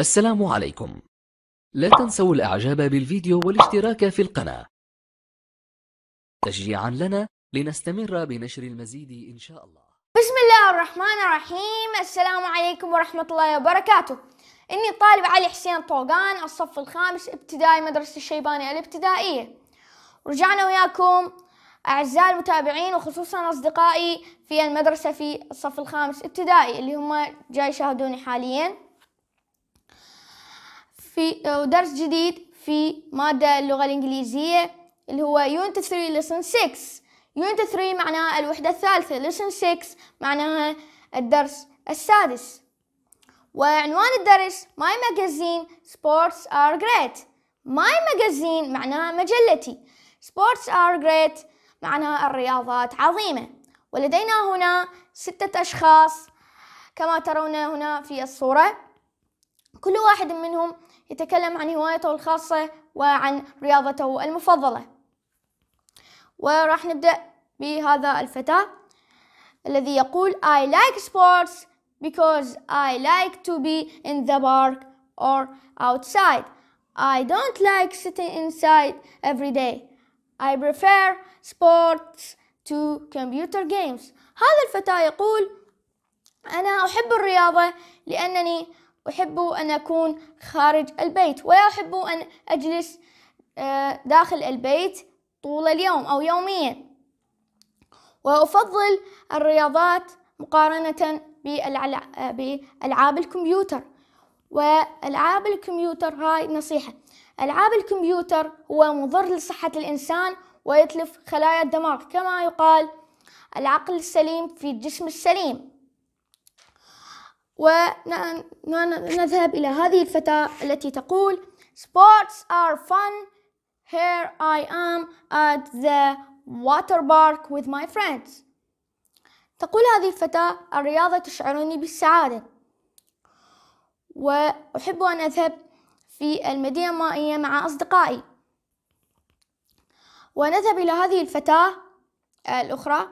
السلام عليكم لا تنسوا الاعجاب بالفيديو والاشتراك في القناة تشجيعا لنا لنستمر بنشر المزيد ان شاء الله بسم الله الرحمن الرحيم السلام عليكم ورحمة الله وبركاته إني طالب علي حسين طوقان الصف الخامس ابتدائي مدرسة الشيبانية الابتدائية رجعنا وياكم أعزائي المتابعين وخصوصا أصدقائي في المدرسة في الصف الخامس ابتدائي اللي هم جاي يشاهدوني حالياً في ودرس آه، جديد في مادة اللغة الإنجليزية اللي هو Unit 3 Lesson 6 Unit 3 معناها الوحدة الثالثة Lesson 6 معناها الدرس السادس وعنوان الدرس My Magazine Sports are great My Magazine معناها مجلتي Sports are great معناها الرياضات عظيمة ولدينا هنا ستة أشخاص كما ترون هنا في الصورة كل واحد منهم يتكلم عن هوايته الخاصة وعن رياضته المفضلة وراح نبدأ بهذا الفتى الذي يقول I like sports because I like to be in the park or outside. I don't like sitting inside every day. I prefer sports to computer games. هذا الفتى يقول أنا أحب الرياضة لأنني أحب أن أكون خارج البيت ولا أحب أن أجلس آه، داخل البيت طول اليوم أو يوميا وأفضل الرياضات مقارنة بألعاب الكمبيوتر وألعاب الكمبيوتر هاي نصيحة ألعاب الكمبيوتر هو مضر لصحة الإنسان ويتلف خلايا الدماغ كما يقال العقل السليم في الجسم السليم ونذهب إلى هذه الفتاة التي تقول Sports are fun. Here I am at the water park with my friends. تقول هذه الفتاة الرياضة تشعرني بالسعادة وأحب أن أذهب في المدينة المائية مع أصدقائي ونذهب إلى هذه الفتاة الأخرى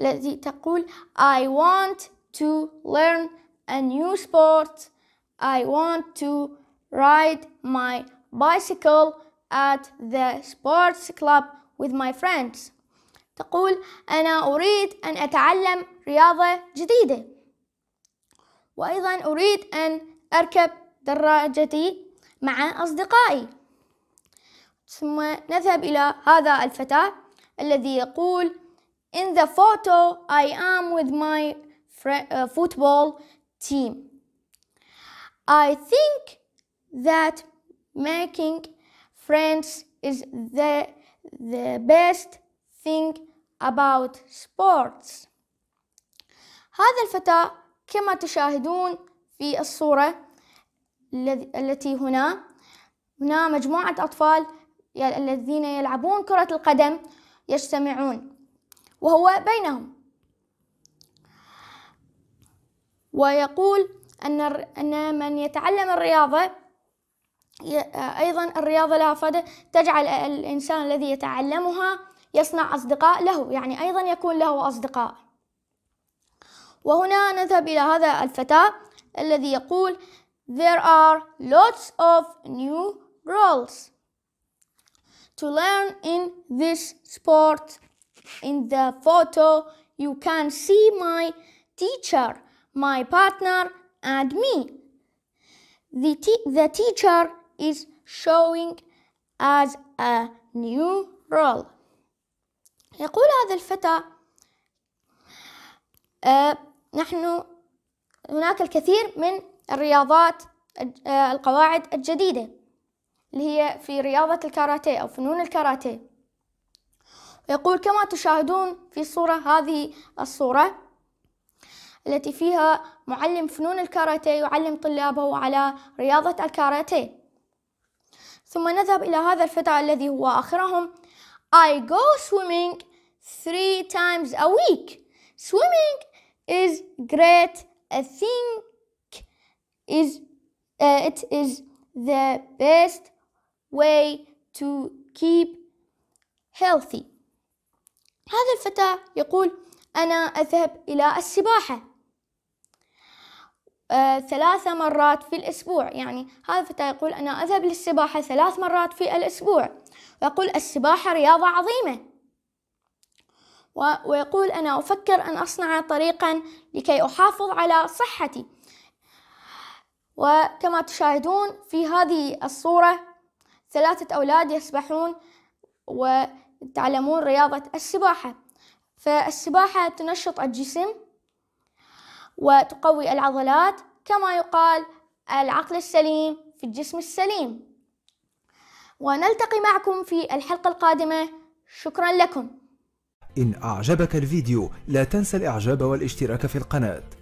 التي تقول I want to learn a new sport. I want to ride my bicycle at the sports club with my friends. تقول أنا أريد أن أتعلم رياضة جديدة وأيضا أريد أن أركب دراجتي مع أصدقائي ثم نذهب إلى هذا الفتى الذي يقول In the photo I am with my Uh, football team. I think that making friends is the, the best thing about sports. هذا الفتى كما تشاهدون في الصورة التي هنا هنا مجموعة أطفال الذين يلعبون كرة القدم يجتمعون وهو بينهم ويقول أن أن من يتعلم الرياضة آه، أيضا الرياضة لها فائدة تجعل الإنسان الذي يتعلمها يصنع أصدقاء له يعني أيضا يكون له أصدقاء وهنا نذهب إلى هذا الفتاة الذي يقول There are lots of new rules to learn in this sport. In the photo you can see my teacher my partner and me. The, te- the teacher is showing as a new role. يقول هذا الفتى آه نحن هناك الكثير من الرياضات آه القواعد الجديدة اللي هي في رياضة الكاراتيه أو فنون الكاراتيه يقول كما تشاهدون في الصورة هذه الصورة التي فيها معلم فنون الكاراتيه يعلم طلابه على رياضة الكاراتيه ثم نذهب إلى هذا الفتى الذي هو آخرهم I go swimming three times a week Swimming is great I think is uh, it is the best way to keep healthy هذا الفتى يقول أنا أذهب إلى السباحة آه، ثلاث مرات في الأسبوع يعني هذا الفتى يقول أنا أذهب للسباحة ثلاث مرات في الأسبوع ويقول السباحة رياضة عظيمة ويقول أنا أفكر أن أصنع طريقا لكي أحافظ على صحتي وكما تشاهدون في هذه الصورة ثلاثة أولاد يسبحون وتعلمون رياضة السباحة فالسباحة تنشط الجسم وتقوي العضلات كما يقال العقل السليم في الجسم السليم ونلتقي معكم في الحلقة القادمة شكرا لكم إن أعجبك الفيديو لا تنسى الإعجاب والاشتراك في القناة